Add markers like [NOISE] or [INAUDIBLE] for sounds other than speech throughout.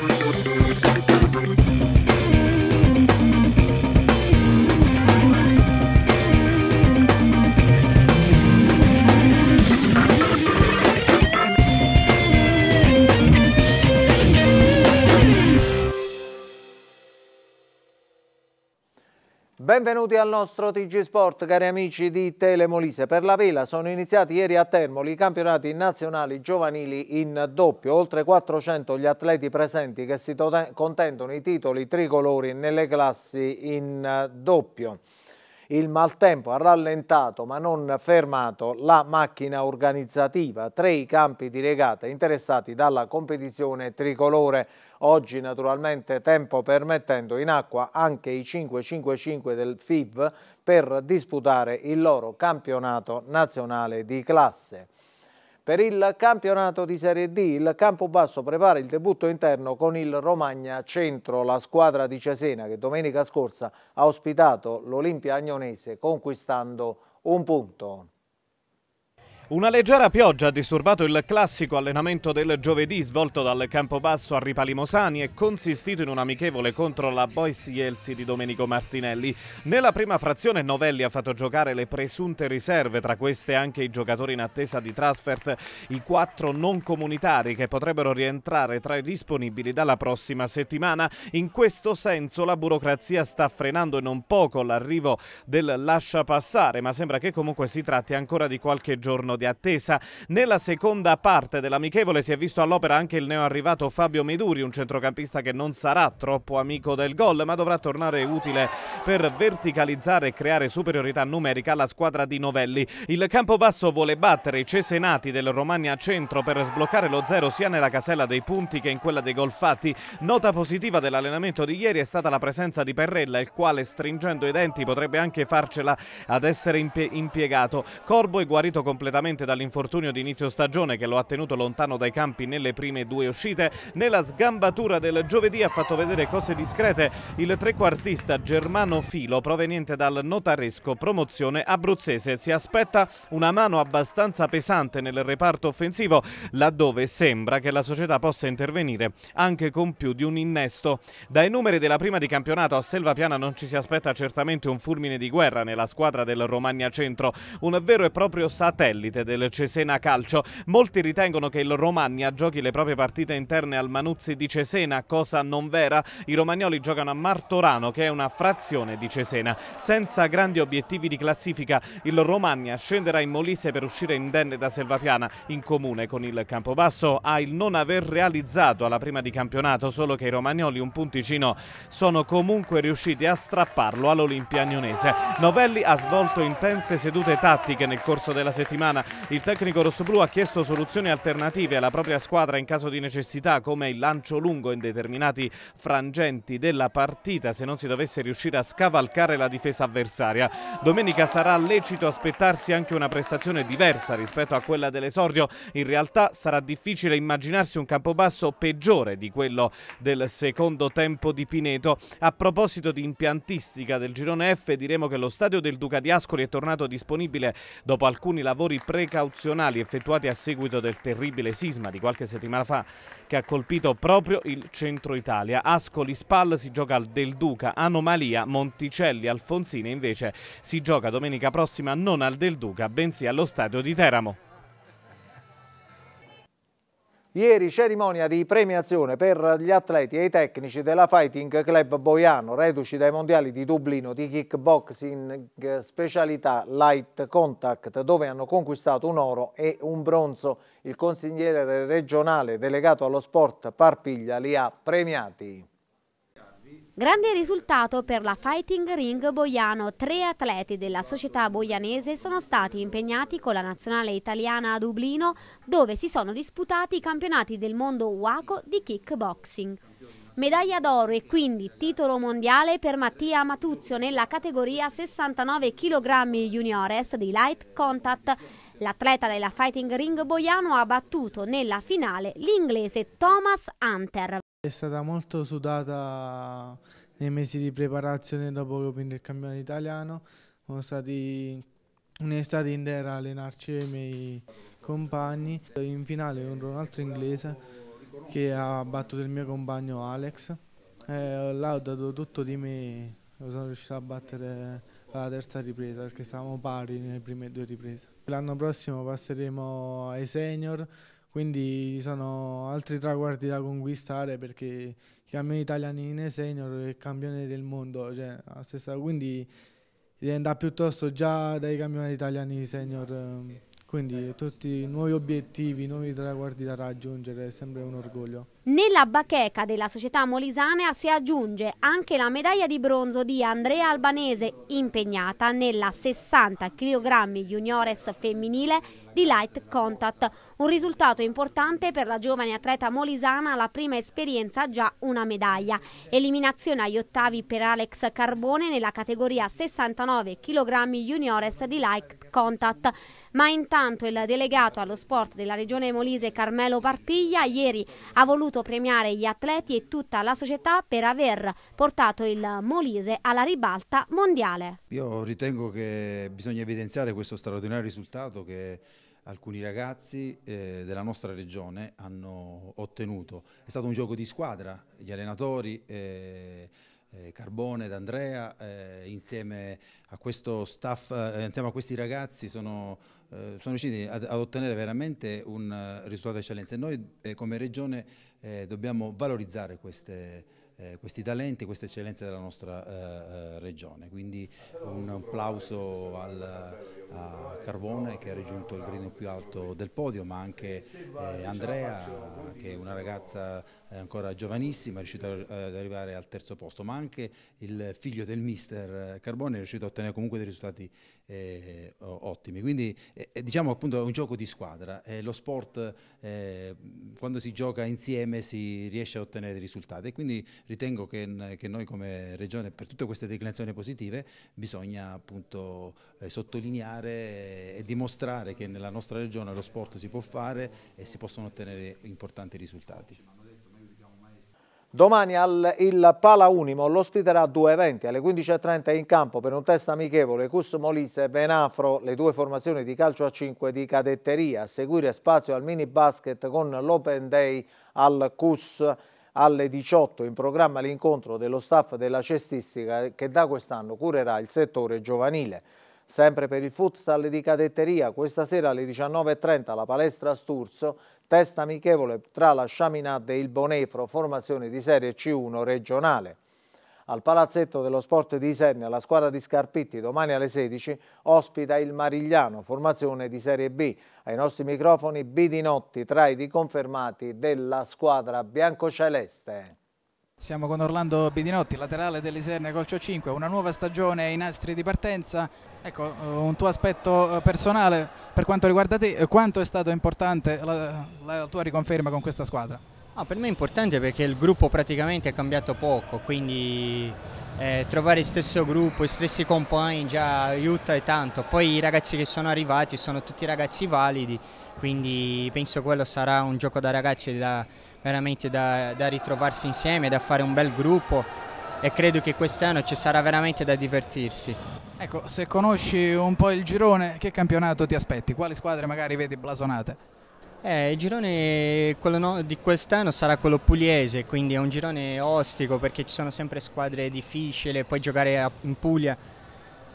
Thank you. Benvenuti al nostro TG Sport, cari amici di Telemolise. Per la vela sono iniziati ieri a Termoli i campionati nazionali giovanili in doppio. Oltre 400 gli atleti presenti che si contendono i titoli tricolori nelle classi in doppio. Il maltempo ha rallentato ma non fermato la macchina organizzativa. Tre i campi di regata interessati dalla competizione tricolore Oggi naturalmente tempo permettendo in acqua anche i 5-5-5 del FIV per disputare il loro campionato nazionale di classe. Per il campionato di Serie D il Campobasso prepara il debutto interno con il Romagna Centro, la squadra di Cesena che domenica scorsa ha ospitato l'Olimpia Agnonese conquistando un punto. Una leggera pioggia ha disturbato il classico allenamento del giovedì svolto dal Campobasso a Ripalimosani e consistito in un amichevole contro la Boys Yelsi di Domenico Martinelli. Nella prima frazione Novelli ha fatto giocare le presunte riserve, tra queste anche i giocatori in attesa di transfert, i quattro non comunitari che potrebbero rientrare tra i disponibili dalla prossima settimana. In questo senso la burocrazia sta frenando e non poco l'arrivo del lascia passare, ma sembra che comunque si tratti ancora di qualche giorno di attesa. Nella seconda parte dell'amichevole si è visto all'opera anche il neoarrivato Fabio Meduri, un centrocampista che non sarà troppo amico del gol, ma dovrà tornare utile per verticalizzare e creare superiorità numerica alla squadra di Novelli. Il campo basso vuole battere i Cesenati del Romagna Centro per sbloccare lo zero sia nella casella dei punti che in quella dei gol fatti. Nota positiva dell'allenamento di ieri è stata la presenza di Perrella, il quale stringendo i denti potrebbe anche farcela ad essere impiegato. Corbo è guarito completamente certamente dall'infortunio di inizio stagione che lo ha tenuto lontano dai campi nelle prime due uscite. Nella sgambatura del giovedì ha fatto vedere cose discrete il trequartista Germano Filo proveniente dal notaresco promozione abruzzese. Si aspetta una mano abbastanza pesante nel reparto offensivo laddove sembra che la società possa intervenire anche con più di un innesto. Dai numeri della prima di campionato a Selvapiana non ci si aspetta certamente un fulmine di guerra nella squadra del Romagna Centro, un vero e proprio satellite presidente del Cesena Calcio. Molti ritengono che il Romagna giochi le proprie partite interne al Manuzzi di Cesena, cosa non vera. I romagnoli giocano a Martorano, che è una frazione di Cesena. Senza grandi obiettivi di classifica, il Romagna scenderà in Molise per uscire indenne da Selvapiana. In comune con il Campobasso ha il non aver realizzato alla prima di campionato, solo che i romagnoli un punticino sono comunque riusciti a strapparlo all'Olimpia Agnonese. Novelli ha svolto intense sedute tattiche nel corso della settimana il tecnico rossoblù ha chiesto soluzioni alternative alla propria squadra in caso di necessità, come il lancio lungo in determinati frangenti della partita se non si dovesse riuscire a scavalcare la difesa avversaria. Domenica sarà lecito aspettarsi anche una prestazione diversa rispetto a quella dell'esordio. In realtà sarà difficile immaginarsi un campobasso peggiore di quello del secondo tempo di Pineto. A proposito di impiantistica del girone F, diremo che lo stadio del Duca di Ascoli è tornato disponibile dopo alcuni lavori precauzionali effettuati a seguito del terribile sisma di qualche settimana fa che ha colpito proprio il centro Italia. Ascoli Spal si gioca al Del Duca, Anomalia, Monticelli, Alfonsini invece si gioca domenica prossima non al Del Duca bensì allo stadio di Teramo. Ieri cerimonia di premiazione per gli atleti e i tecnici della Fighting Club Boiano, reduci dai mondiali di Dublino di kickboxing specialità light contact, dove hanno conquistato un oro e un bronzo. Il consigliere regionale delegato allo sport Parpiglia li ha premiati. Grande risultato per la Fighting Ring Boiano. Tre atleti della società boianese sono stati impegnati con la nazionale italiana a Dublino dove si sono disputati i campionati del mondo UACO di kickboxing. Medaglia d'oro e quindi titolo mondiale per Mattia Matuzio nella categoria 69 kg juniores di light contact. L'atleta della Fighting Ring Boiano ha battuto nella finale l'inglese Thomas Hunter. È stata molto sudata nei mesi di preparazione dopo che ho vinto il campionato italiano. Sono stati un'estate intera a allenarci i miei compagni. In finale contro un altro inglese che ha battuto il mio compagno Alex. Eh, là ho dato tutto di me, lo sono riuscito a battere alla terza ripresa perché stavamo pari nelle prime due riprese. L'anno prossimo passeremo ai senior quindi ci sono altri traguardi da conquistare perché i il italiani in senior è il campione del mondo, cioè, stessa, quindi diventa piuttosto già dai campionati italiani senior. Ehm. Quindi tutti nuovi obiettivi, nuovi traguardi da raggiungere, è sempre un orgoglio. Nella bacheca della società molisanea si aggiunge anche la medaglia di bronzo di Andrea Albanese, impegnata nella 60 kg juniores femminile di Light Contact. Un risultato importante per la giovane atleta molisana, la prima esperienza già una medaglia. Eliminazione agli ottavi per Alex Carbone nella categoria 69 kg juniores di Light Contat. Ma intanto il delegato allo sport della regione Molise Carmelo Parpiglia ieri ha voluto premiare gli atleti e tutta la società per aver portato il Molise alla ribalta mondiale. Io ritengo che bisogna evidenziare questo straordinario risultato che alcuni ragazzi eh, della nostra regione hanno ottenuto. È stato un gioco di squadra, gli allenatori... Eh, eh, Carbone, ed Andrea, eh, insieme, a questo staff, eh, insieme a questi ragazzi sono, eh, sono riusciti ad, ad, ottenere veramente un eh, risultato di eccellenza e noi eh, come regione dobbiamo valorizzare queste, questi talenti, queste eccellenze della nostra regione, quindi un applauso al a Carbone che ha raggiunto il grido più alto del podio, ma anche eh, Andrea che è una ragazza eh, ancora giovanissima, è riuscita ad arrivare al terzo posto, ma anche il figlio del mister eh, Carbone è riuscito a ottenere comunque dei risultati eh, ottimi. Quindi eh, eh, diciamo appunto è un gioco di squadra, eh, lo sport eh, quando si gioca insieme si riesce a ottenere risultati e quindi ritengo che, che noi come Regione per tutte queste declinazioni positive bisogna appunto eh, sottolineare e dimostrare che nella nostra Regione lo sport si può fare e si possono ottenere importanti risultati. Domani al, il Pala Unimo lo l'ospiterà due eventi, alle 15.30 in campo per un test amichevole Cus Molise e Venafro, le due formazioni di calcio a 5 di cadetteria, a seguire spazio al mini basket con l'Open Day al Cus alle 18 in programma l'incontro dello staff della cestistica che da quest'anno curerà il settore giovanile. Sempre per il futsal di cadetteria, questa sera alle 19.30 alla palestra Sturzo Testa amichevole tra la Chaminade e il Bonefro, formazione di Serie C1 regionale. Al Palazzetto dello Sport di Isernia la squadra di Scarpitti domani alle 16 ospita il Marigliano, formazione di Serie B. Ai nostri microfoni Bidinotti tra i riconfermati della squadra biancoceleste. Siamo con Orlando Bidinotti, laterale dell'Iserne Colcio 5, una nuova stagione ai nastri di partenza. Ecco, eh, un tuo aspetto eh, personale per quanto riguarda te, eh, quanto è stata importante la, la, tua riconferma con questa squadra? Ah, per me è importante perché il gruppo praticamente è cambiato poco, quindi eh, trovare il stesso gruppo, gli stessi compagni già aiuta e tanto. Poi i ragazzi che sono arrivati sono tutti ragazzi validi, quindi penso quello sarà un gioco da ragazzi da, veramente da, da ritrovarsi insieme, da fare un bel gruppo e credo che quest'anno ci sarà veramente da divertirsi. Ecco, se conosci un po' il girone, che campionato ti aspetti? Quali squadre magari vedi blasonate? Eh, il girone no, di quest'anno sarà quello pugliese, quindi è un girone ostico perché ci sono sempre squadre difficili, poi giocare a, in Puglia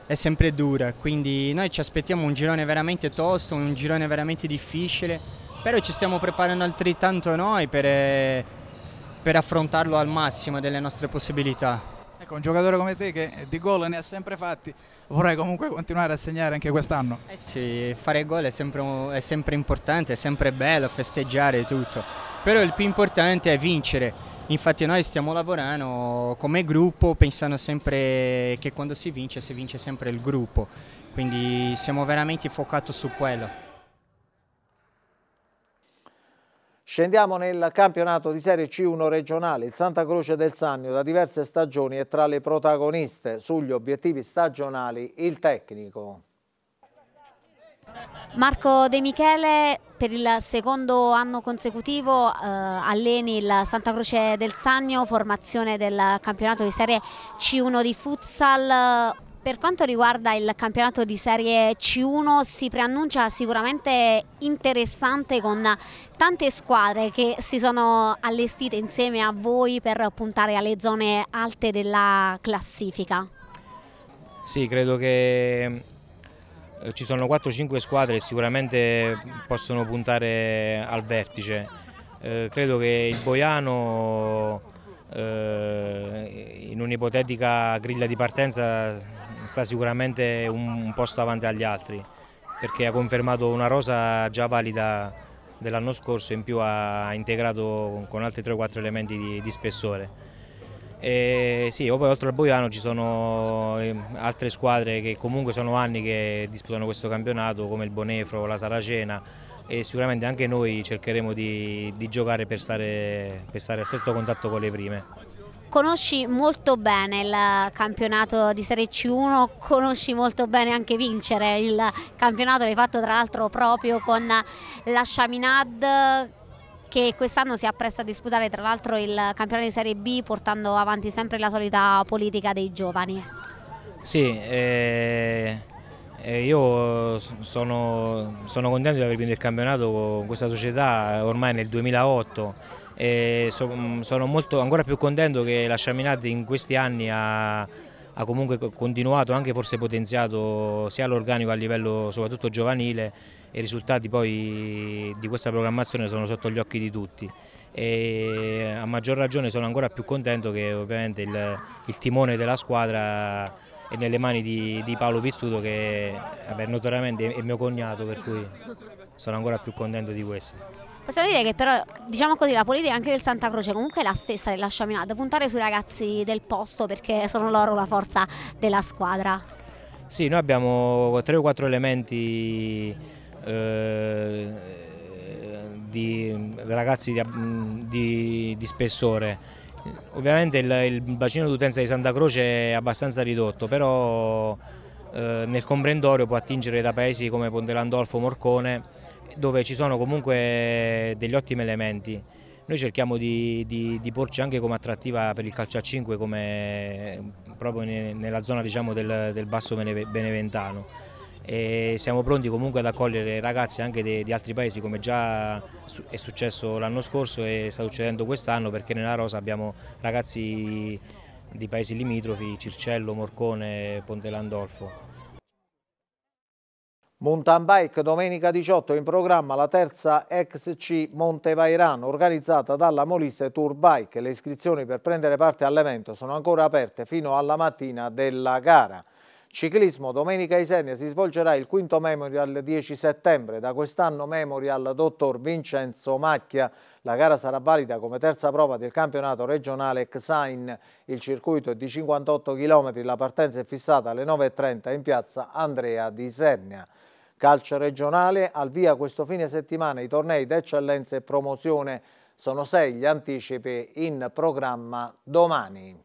è sempre dura, quindi noi ci aspettiamo un girone veramente tosto, un girone veramente difficile, però ci stiamo preparando altrettanto noi per, eh, per affrontarlo al massimo delle nostre possibilità ecco, un giocatore come te che di gol ne ha sempre fatti, vorrei comunque continuare a segnare anche quest'anno. Eh sì, fare gol è sempre, è sempre importante, è sempre bello festeggiare tutto, però il più importante è vincere. Infatti noi stiamo lavorando come gruppo pensando sempre che quando si vince si vince sempre il gruppo, quindi siamo veramente focati su quello. Scendiamo nel campionato di Serie C1 regionale. Il Santa Croce del Sannio da diverse stagioni è tra le protagoniste. Sugli obiettivi stagionali il tecnico. Marco De Michele per il secondo anno consecutivo eh, alleni il Santa Croce del Sannio, formazione del campionato di Serie C1 di futsal per quanto riguarda il campionato di Serie C1 si preannuncia sicuramente interessante con tante squadre che si sono allestite insieme a voi per puntare alle zone alte della classifica. Sì, credo che eh, ci sono 4-5 squadre che sicuramente possono puntare al vertice. Eh, credo che il Boiano eh, in un'ipotetica griglia di partenza sta sicuramente un, un posto avanti agli altri perché ha confermato una rosa già valida dell'anno scorso e in più ha integrato con altri 3-4 elementi di, di spessore. E sì, poi oltre al Boiano ci sono eh, altre squadre che comunque sono anni che disputano questo campionato come il Bonefro, la Saracena e sicuramente anche noi cercheremo di, di giocare per stare, per stare a stretto contatto con le prime conosci molto bene il campionato di Serie C1, conosci molto bene anche vincere il campionato, l'hai fatto tra l'altro proprio con la Chaminade che quest'anno si appresta a disputare tra l'altro il campionato di Serie B portando avanti sempre la solita politica dei giovani. Sì, eh, eh, io sono, sono contento di aver vinto il campionato con questa società ormai nel 2008 e so, sono molto, ancora più contento che la Sciaminat in questi anni ha, ha comunque continuato, anche forse potenziato sia l'organico a livello soprattutto giovanile e i risultati poi di questa programmazione sono sotto gli occhi di tutti e a maggior ragione sono ancora più contento che ovviamente il, il timone della squadra è nelle mani di, di Paolo Pizzuto che vabbè, notoriamente è mio cognato per cui sono ancora più contento di questo. Possiamo dire che però, diciamo così, la politica anche del Santa Croce comunque è la stessa della Chaminade, puntare sui ragazzi del posto perché sono loro la forza della squadra. Sì, noi abbiamo tre o quattro elementi eh, di ragazzi di, di, di spessore. Ovviamente il, il bacino d'utenza di Santa Croce è abbastanza ridotto, però eh, nel comprendorio può attingere da paesi come Ponte Landolfo, Morcone, dove ci sono comunque degli ottimi elementi. Noi cerchiamo di, di, di porci anche come attrattiva per il calcio a 5, come proprio nella zona diciamo, del, del, basso beneventano. E siamo pronti comunque ad accogliere ragazzi anche di, di altri paesi come già è successo l'anno scorso e sta succedendo quest'anno perché nella Rosa abbiamo ragazzi di paesi limitrofi, Circello, Morcone, Ponte Landolfo. Mountain Bike domenica 18 in programma la terza XC Monte Vairano organizzata dalla Molise Tour Bike. Le iscrizioni per prendere parte all'evento sono ancora aperte fino alla mattina della gara. Ciclismo domenica Isernia si svolgerà il quinto Memorial 10 settembre, da quest'anno Memorial dottor Vincenzo Macchia. La gara sarà valida come terza prova del campionato regionale Xain. Il circuito è di 58 km, la partenza è fissata alle 9.30 in piazza Andrea di Isernia. Calcio regionale, al via questo fine settimana i tornei d'eccellenza e promozione. Sono sei gli anticipi in programma domani.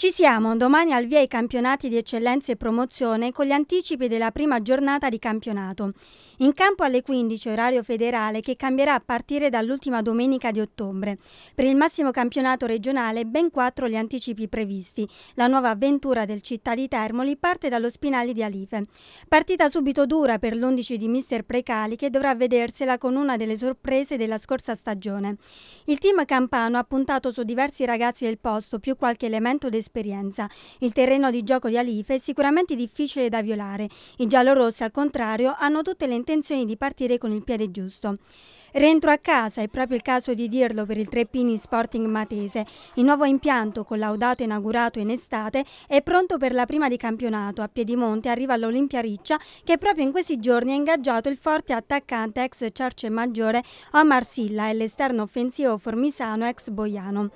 Ci siamo, domani al via i campionati di eccellenza e promozione con gli anticipi della prima giornata di campionato. In campo alle 15 orario federale che cambierà a partire dall'ultima domenica di ottobre. Per il massimo campionato regionale ben quattro gli anticipi previsti. La nuova avventura del Città di Termoli parte dallo Spinali di Alife. Partita subito dura per l'11 di mister Precali che dovrà vedersela con una delle sorprese della scorsa stagione. Il team campano ha puntato su diversi ragazzi del posto più qualche elemento d'esperienza esperienza. Il terreno di gioco di Alife è sicuramente difficile da violare. I giallorossi, al contrario, hanno tutte le intenzioni di partire con il piede giusto. Rientro a casa, è proprio il caso di dirlo per il Treppini Sporting Matese. Il nuovo impianto, collaudato e inaugurato in estate, è pronto per la prima di campionato. A Piedimonte arriva l'Olimpia Riccia, che proprio in questi giorni ha ingaggiato il forte attaccante ex Cerce Maggiore Omar Silla e l'esterno offensivo Formisano ex Boiano.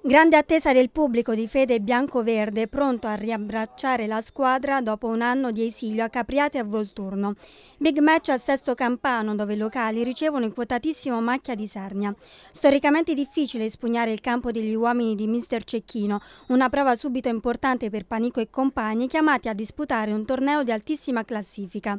Grande attesa del pubblico di fede bianco-verde pronto a riabbracciare la squadra dopo un anno di esilio a Capriate e a Volturno. Big match al Sesto Campano dove i locali ricevono il quotatissimo Macchia di Sarnia. Storicamente difficile espugnare il campo degli uomini di Mister Cecchino, una prova subito importante per Panico e compagni chiamati a disputare un torneo di altissima classifica.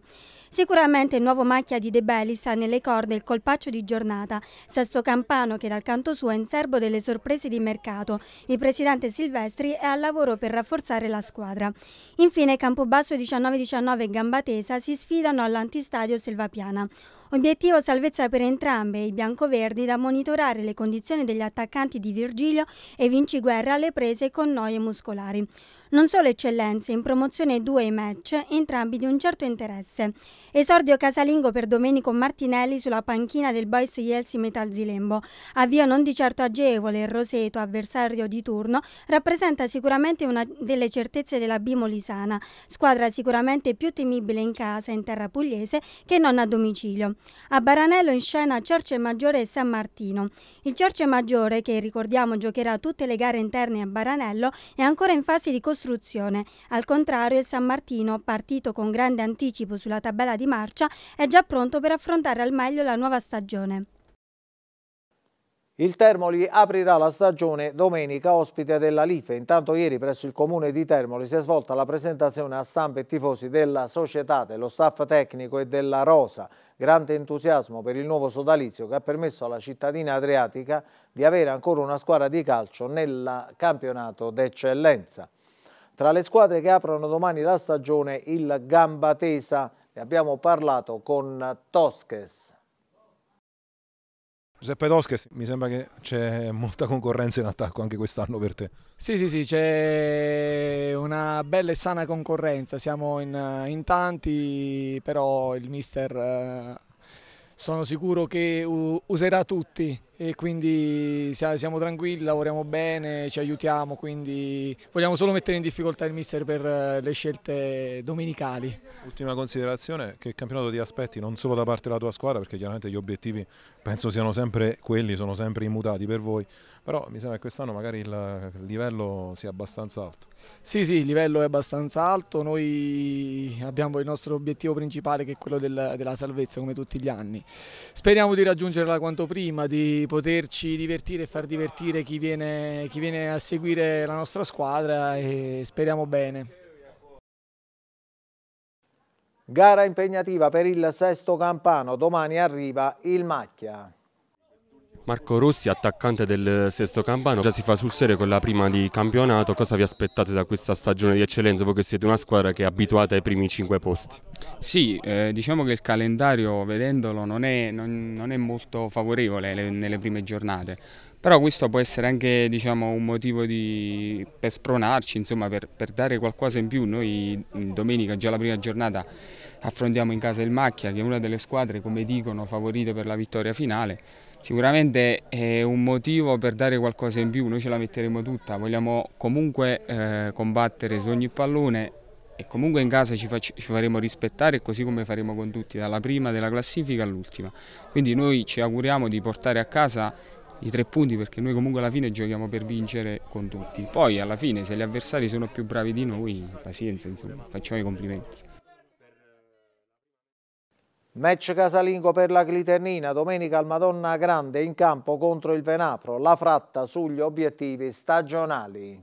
Sicuramente il nuovo macchia di De Bellis ha nelle corde il colpaccio di giornata, Sesto Campano che dal canto suo è in serbo delle sorprese di mercato. Il presidente Silvestri è al lavoro per rafforzare la squadra. Infine Campobasso 19-19 e Gambatesa si sfidano all'antistadio Selvapiana. Obiettivo salvezza per entrambe i biancoverdi da monitorare le condizioni degli attaccanti di Virgilio e Vinci Guerra alle prese con noie muscolari. Non solo eccellenze, in promozione due match, entrambi di un certo interesse. Esordio casalingo per Domenico Martinelli sulla panchina del Boys Jelsi Metal Zilembo. Avvio non di certo agevole, il Roseto, avversario di turno, rappresenta sicuramente una delle certezze della Bimolisana, squadra sicuramente più temibile in casa, in terra pugliese, che non a domicilio. A Baranello in scena Cerce Maggiore e San Martino. Il Cerce Maggiore, che ricordiamo giocherà tutte le gare interne a Baranello, è ancora in fase di costruzione. Al contrario, il San Martino, partito con grande anticipo sulla tabella di marcia, è già pronto per affrontare al meglio la nuova stagione. Il Termoli aprirà la stagione domenica ospite della Life. Intanto ieri presso il comune di Termoli si è svolta la presentazione a stampa e tifosi della società, dello staff tecnico e della Rosa. Grande entusiasmo per il nuovo sodalizio che ha permesso alla cittadina adriatica di avere ancora una squadra di calcio nel campionato d'eccellenza. Tra le squadre che aprono domani la stagione il Gambatesa, ne abbiamo parlato con Tosques. Giuseppe Tosches, mi sembra che c'è molta concorrenza in attacco anche quest'anno per te. Sì, sì, sì, c'è una bella e sana concorrenza, siamo in, in tanti, però il mister eh, sono sicuro che userà tutti e quindi siamo tranquilli, lavoriamo bene, ci aiutiamo, quindi vogliamo solo mettere in difficoltà il mister per eh, le scelte domenicali. Ultima considerazione, che campionato ti aspetti non solo da parte della tua squadra, perché chiaramente gli obiettivi penso siano sempre quelli, sono sempre immutati per voi, però mi sembra che quest'anno magari il, il livello sia abbastanza alto. Sì, sì, il livello è abbastanza alto, noi abbiamo il nostro obiettivo principale che è quello del, della salvezza come tutti gli anni. Speriamo di raggiungerla quanto prima, di poterci divertire e far divertire chi viene, chi viene a seguire la nostra squadra e speriamo bene. Gara impegnativa per il sesto campano, domani arriva il Macchia. Marco Rossi, attaccante del Sesto Campano, già si fa sul serio con la prima di campionato, cosa vi aspettate da questa stagione di eccellenza? Voi che siete una squadra che è abituata ai primi cinque posti. Sì, eh, diciamo che il calendario vedendolo non è, non, non è molto favorevole le, nelle prime giornate, però questo può essere anche diciamo, un motivo di, per spronarci, insomma, per, per, dare qualcosa in più. Noi domenica, già la prima giornata, affrontiamo in casa il Macchia, che è una delle squadre, come dicono, favorite per la vittoria finale Sicuramente è un motivo per dare qualcosa in più, noi ce la metteremo tutta, vogliamo comunque eh, combattere su ogni pallone e comunque in casa ci, ci, faremo rispettare così come faremo con tutti, dalla prima della classifica all'ultima. Quindi noi ci auguriamo di portare a casa i tre punti perché noi comunque alla fine giochiamo per vincere con tutti. Poi alla fine se gli avversari sono più bravi di noi, pazienza, insomma, facciamo i complimenti. Match casalingo per la Cliternina, domenica al Madonna Grande in campo contro il Venafro, la fratta sugli obiettivi stagionali.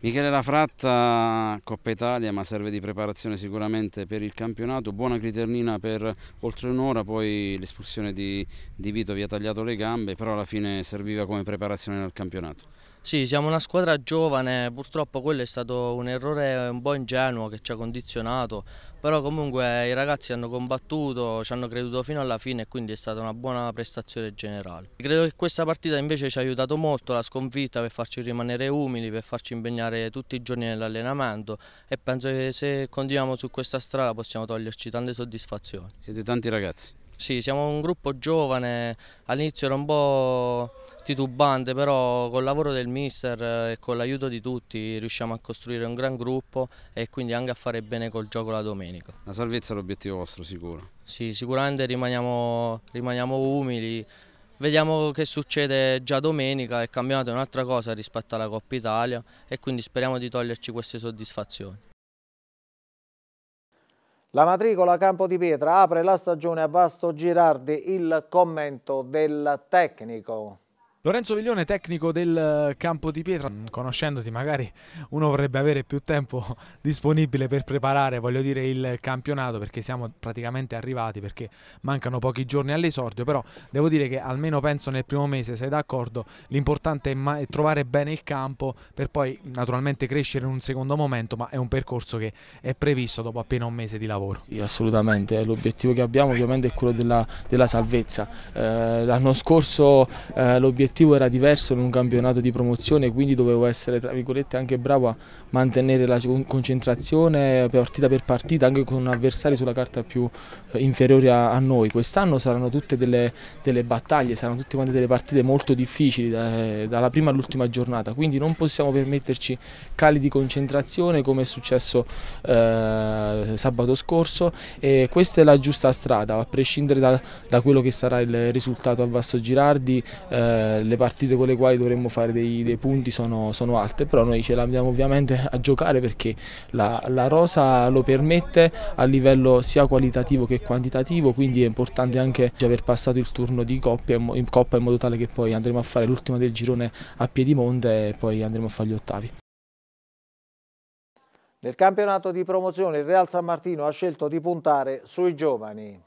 Michele Lafratta, Coppa Italia, ma serve di preparazione sicuramente per il campionato. Buona Cliternina per oltre un'ora, poi l'espulsione di, di Vito vi ha tagliato le gambe, però alla fine serviva come preparazione nel campionato. Sì, siamo una squadra giovane, purtroppo quello è stato un errore un po' ingenuo che ci ha condizionato, però comunque i ragazzi hanno combattuto, ci hanno creduto fino alla fine e quindi è stata una buona prestazione generale. Credo che questa partita invece ci ha aiutato molto la sconfitta per farci rimanere umili, per farci impegnare tutti i giorni nell'allenamento e penso che se continuiamo su questa strada possiamo toglierci tante soddisfazioni. Siete tanti ragazzi? Sì, siamo un gruppo giovane, all'inizio era un po' titubante, però col lavoro del mister eh, e con l'aiuto di tutti riusciamo a costruire un gran gruppo e quindi anche a fare bene col gioco la domenica. La salvezza è l'obiettivo vostro sicuro? Sì, sicuramente rimaniamo, rimaniamo umili, vediamo che succede già domenica, il campionato è un'altra cosa rispetto alla Coppa Italia e quindi speriamo di toglierci queste soddisfazioni. La matricola Campo di Pietra apre la stagione a Vasto Girardi, il commento del tecnico. Lorenzo Viglione, tecnico del eh, campo di pietra, mm, conoscendoti magari uno vorrebbe avere più tempo [LAUGHS] disponibile per preparare, voglio dire, il campionato perché siamo praticamente arrivati perché mancano pochi giorni all'esordio, però devo dire che almeno penso nel primo mese, sei d'accordo, l'importante è trovare bene il campo per poi naturalmente crescere in un secondo momento, ma è un percorso che è previsto dopo appena un mese di lavoro. Sì, assolutamente, l'obiettivo che abbiamo ovviamente è quello della, della salvezza. Eh, L'anno scorso eh, l'obiettivo l'obiettivo era diverso in un campionato di promozione, quindi dovevo essere tra virgolette anche bravo a mantenere la concentrazione partita per partita, anche con avversari sulla carta più eh, inferiori a, a noi. Quest'anno saranno tutte delle, delle, battaglie, saranno tutte quante delle partite molto difficili, da, eh, dalla prima all'ultima giornata, quindi non possiamo permetterci cali di concentrazione come è successo eh, sabato scorso e questa è la giusta strada, a prescindere da, da quello che sarà il risultato a Vasto Girardi, eh, le partite con le quali dovremmo fare dei, dei punti sono, sono, alte, però noi ce l'abbiamo ovviamente a giocare perché la, la rosa lo permette a livello sia qualitativo che quantitativo, quindi è importante anche aver passato il turno di coppia, in coppa in modo tale che poi andremo a fare l'ultima del girone a Piedimonte e poi andremo a fare gli ottavi. Nel campionato di promozione il Real San Martino ha scelto di puntare sui giovani.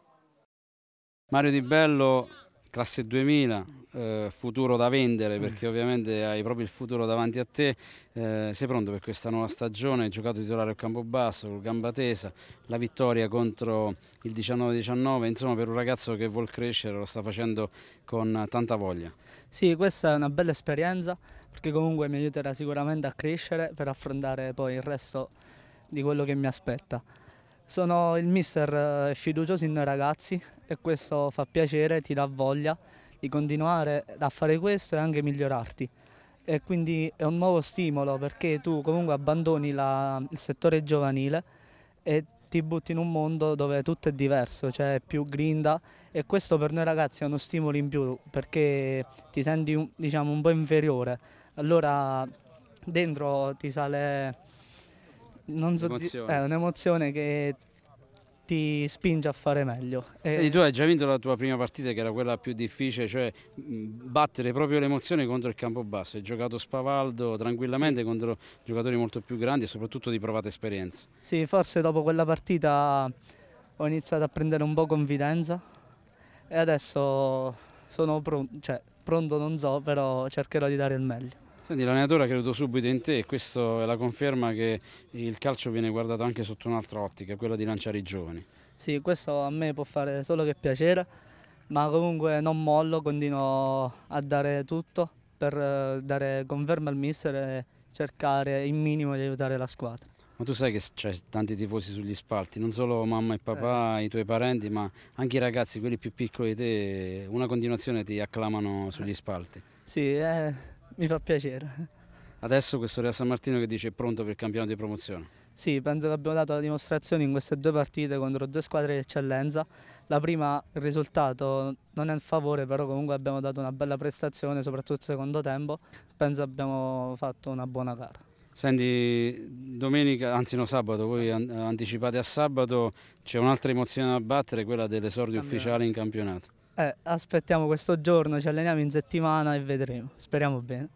Mario Di Bello, classe 2000, eh, futuro da vendere eh. perché ovviamente hai proprio il futuro davanti a te, eh, sei pronto per questa nuova stagione, hai giocato titolare al Campobasso, con gamba tesa, la vittoria contro il 19-19, insomma per un ragazzo che vuol crescere lo sta facendo con tanta voglia. Sì, questa è una bella esperienza perché comunque mi aiuterà sicuramente a crescere per affrontare poi il resto di quello che mi aspetta. Sono il mister eh, fiducioso in noi ragazzi e questo fa piacere, ti dà voglia di continuare a fare questo e anche migliorarti. E quindi è un nuovo stimolo perché tu comunque abbandoni la, il settore giovanile e ti butti in un mondo dove tutto è diverso, cioè più grinda e questo per noi ragazzi è uno stimolo in più perché ti senti diciamo, un po' inferiore. Allora dentro ti sale so, è eh, un'emozione che ti spinge a fare meglio. Senti, tu hai già vinto la tua prima partita che era quella più difficile, cioè battere proprio l'emozione contro il campo basso. Hai giocato Spavaldo tranquillamente sì. contro giocatori molto più grandi e soprattutto di provata esperienza. Sì, forse dopo quella partita ho iniziato a prendere un po' confidenza e adesso sono pronto, cioè pronto non so, però cercherò di dare il meglio. Senti, l'allenatore ha creduto subito in te e questa è la conferma che il calcio viene guardato anche sotto un'altra ottica, quella di lanciare i giovani. Sì, questo a me può fare solo che piacere, ma comunque non mollo, continuo a dare tutto per eh, dare conferma al mister e cercare il minimo di aiutare la squadra. Ma tu sai che c'è tanti tifosi sugli spalti, non solo mamma e papà, eh. i tuoi parenti, ma anche i ragazzi, quelli più piccoli di te, una continuazione ti acclamano sugli eh. spalti. Sì, eh, mi fa piacere. Adesso questo Real San Martino che dice è pronto per il campionato di promozione. Sì, penso che abbiamo dato la dimostrazione in queste due partite contro due squadre di eccellenza. La prima il risultato non è in favore, però comunque abbiamo dato una bella prestazione, soprattutto il secondo tempo. Penso abbiamo fatto una buona gara. Senti, domenica, anzi no sabato, voi an anticipate a sabato, c'è un'altra emozione da battere, quella dell'esordio ufficiale in campionato. Eh, aspettiamo questo giorno, ci alleniamo in settimana e vedremo, speriamo bene.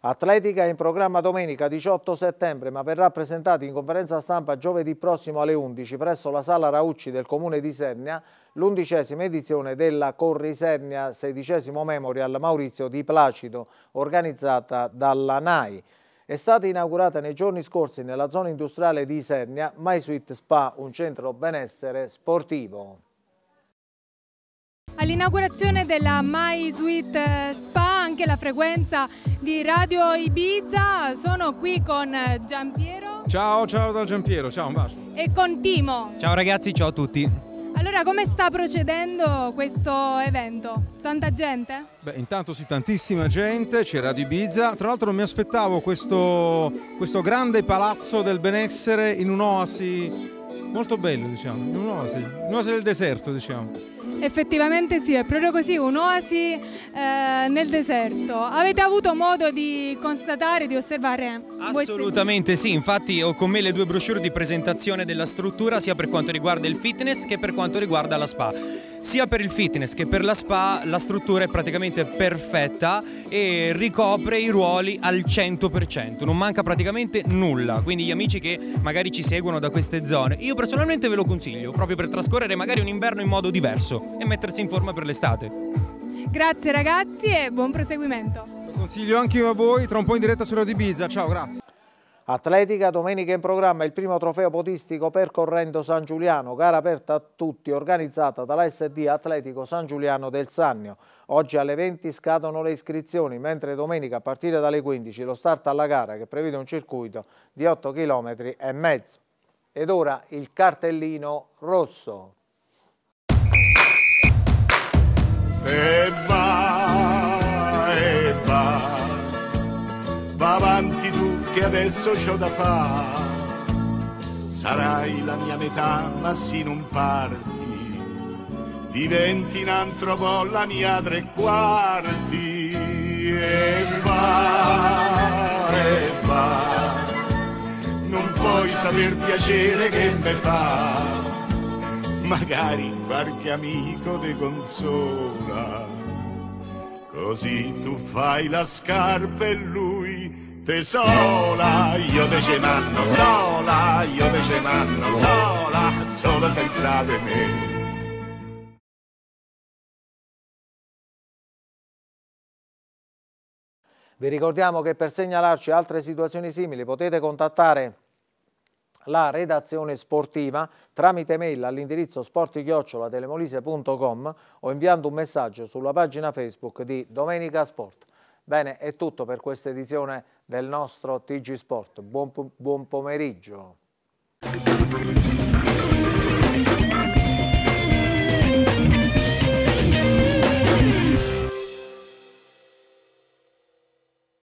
Atletica è in programma domenica 18 settembre ma verrà presentata in conferenza stampa giovedì prossimo alle 11 presso la Sala Raucci del Comune di Sernia l'undicesima edizione della Corri Sernia XVI Memorial Maurizio Di Placido organizzata dalla NAI. È stata inaugurata nei giorni scorsi nella zona industriale di Sernia MySuite Spa, un centro benessere sportivo. All'inaugurazione della My Suite eh, Spa, anche la frequenza di Radio Ibiza, sono qui con eh, Giampiero. Ciao, ciao da Giampiero, ciao, un bacio. E con Timo. Ciao ragazzi, ciao a tutti. Allora, come sta procedendo questo evento? Tanta gente? Beh, intanto sì, tantissima gente, c'è Radio Ibiza. Tra l'altro non mi aspettavo questo, questo, grande palazzo del benessere in un'oasi molto bello, diciamo, in un'oasi, un'oasi del deserto, diciamo. Effettivamente sì, è proprio così, un'oasi eh, nel deserto. Avete avuto modo di constatare, di osservare? Assolutamente sì, infatti ho con me le due brochure di presentazione della struttura sia per quanto riguarda il fitness che per quanto riguarda la spa. Sia per il fitness che per la spa la struttura è praticamente perfetta e ricopre i ruoli al 100%, non manca praticamente nulla, quindi gli amici che magari ci seguono da queste zone, io personalmente ve lo consiglio, proprio per trascorrere magari un inverno in modo diverso e mettersi in forma per l'estate. Grazie ragazzi e buon proseguimento. Lo consiglio anche io a voi, tra un po' in diretta su Radio Ibiza. Ciao, grazie. Atletica, domenica in programma il primo trofeo potistico percorrendo San Giuliano, gara aperta a tutti, organizzata dalla SD Atletico San Giuliano del Sannio. Oggi alle 20 scadono le iscrizioni, mentre domenica a partire dalle 15 lo start alla gara che prevede un circuito di 8 km e mezzo. Ed ora il cartellino rosso. e va e va va avanti tu che adesso c'ho da fa, sarai la mia metà ma se non parti diventi un altro po' la mia tre quarti e va e va non puoi saper piacere che me fa magari qualche amico te consola. Così tu fai la scarpa e lui te sola, io te ce manno sola, io te ce manno sola, sola senza di me. Vi ricordiamo che per segnalarci altre situazioni simili potete contattare la redazione sportiva tramite mail all'indirizzo sportichiocciola.telemolise.com o inviando un messaggio sulla pagina Facebook di Domenica Sport. Bene, è tutto per questa edizione del nostro TG Sport. Buon, buon pomeriggio.